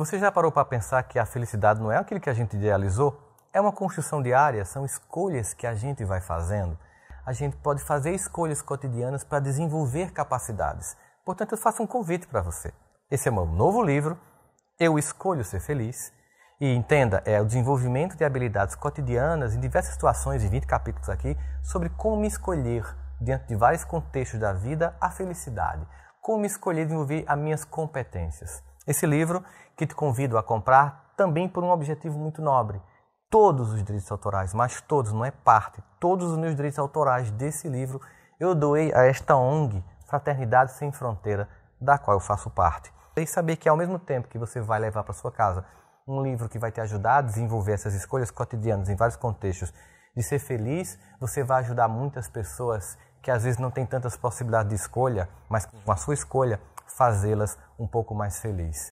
Você já parou para pensar que a felicidade não é aquilo que a gente idealizou? É uma construção diária, são escolhas que a gente vai fazendo. A gente pode fazer escolhas cotidianas para desenvolver capacidades. Portanto, eu faço um convite para você. Esse é meu novo livro, Eu Escolho Ser Feliz. E entenda, é o desenvolvimento de habilidades cotidianas em diversas situações, em 20 capítulos aqui, sobre como escolher, diante de vários contextos da vida, a felicidade. Como escolher desenvolver as minhas competências. Esse livro, que te convido a comprar, também por um objetivo muito nobre. Todos os direitos autorais, mas todos, não é parte, todos os meus direitos autorais desse livro eu doei a esta ONG, Fraternidade Sem Fronteira, da qual eu faço parte. E saber que ao mesmo tempo que você vai levar para sua casa um livro que vai te ajudar a desenvolver essas escolhas cotidianas em vários contextos de ser feliz, você vai ajudar muitas pessoas que às vezes não têm tantas possibilidades de escolha, mas com a sua escolha fazê-las um pouco mais felizes.